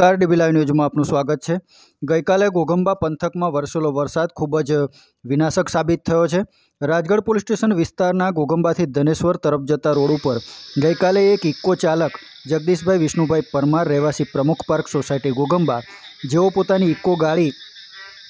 નમસ્કાર dB live ન્યૂઝમાં આપનું સ્વાગત છે ગઈકાલે ઘોઘંબા પંથકમાં વરસેલો વરસાદ ખૂબ જ વિનાશક સાબિત થયો છે રાજગઢ પોલીસ સ્ટેશન વિસ્તારના ઘોઘંબાથી ધનેશ્વર તરફ જતા રોડ ઉપર ગઈકાલે એક ઇક્કો ચાલક જગદીશભાઈ વિષ્ણુભાઈ પરમાર રહેવાસી પ્રમુખ પાર્ક સોસાયટી ઘોઘંબા જેઓ પોતાની ઇક્કો ગાડી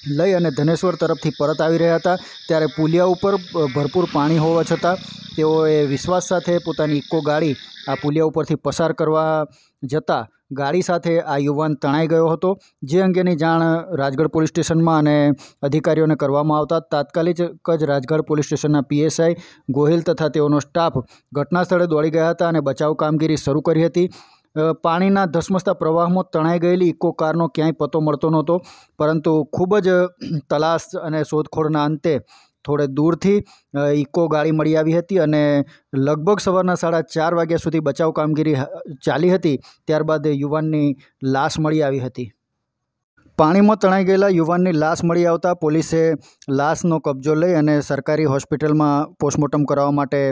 લઈ અને ધનેશ્વર તરફથી પરત આવી રહ્યા હતા ત્યારે પુલિયા ઉપર ભરપૂર પાણી હોવા છતાં તેઓએ વિશ્વાસ સાથે પોતાની ઇકો ગાડી આ પુલિયા ઉપરથી પસાર કરવા જતાં ગાડી સાથે આ યુવાન તણાઈ ગયો હતો જે અંગેની જાણ રાજગઢ પોલીસ સ્ટેશનમાં અને અધિકારીઓને કરવામાં આવતા તાત્કાલિક જ રાજગઢ પોલીસ સ્ટેશનના પીએસઆઈ ગોહિલ તથા તેઓનો સ્ટાફ ઘટના સ્થળે દોડી ગયા હતા અને બચાવ કામગીરી શરૂ કરી હતી પાણીના ધસમસતા પ્રવાહમાં તણાઈ ગયેલી ઇકો કારનો ક્યાંય પતો મળતો નહોતો પરંતુ ખૂબ જ તલાશ અને શોધખોળના અંતે થોડે દૂરથી ઇકો ગાડી મળી આવી હતી અને લગભગ સવારના સાડા ચાર વાગ્યા સુધી બચાવ કામગીરી ચાલી હતી ત્યારબાદ યુવાનની લાશ મળી આવી હતી પાણીમાં તણાઈ ગયેલા યુવાનની લાશ મળી આવતા પોલીસે લાશનો કબજો લઈ અને સરકારી હોસ્પિટલમાં પોસ્ટમોર્ટમ કરાવવા માટે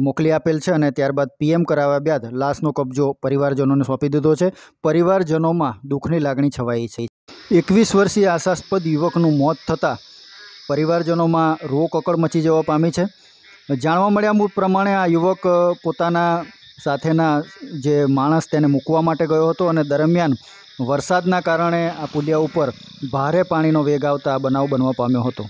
મોકલી આપેલ છે અને ત્યારબાદ પીએમ કરાવ્યા બાદ લાશનો કબજો પરિવારજનોને સોંપી દીધો છે પરિવારજનોમાં દુઃખની લાગણી છવાઈ છે એકવીસ વર્ષીય આશાસ્પદ યુવકનું મોત થતાં પરિવારજનોમાં રોકકળ મચી જવા પામી છે જાણવા મળ્યા પ્રમાણે આ યુવક પોતાના સાથેના જે માણસ તેને મૂકવા માટે ગયો હતો અને દરમિયાન વરસાદના કારણે આ પુલિયા ઉપર ભારે પાણીનો વેગ આવતા બનાવ બનવા પામ્યો હતો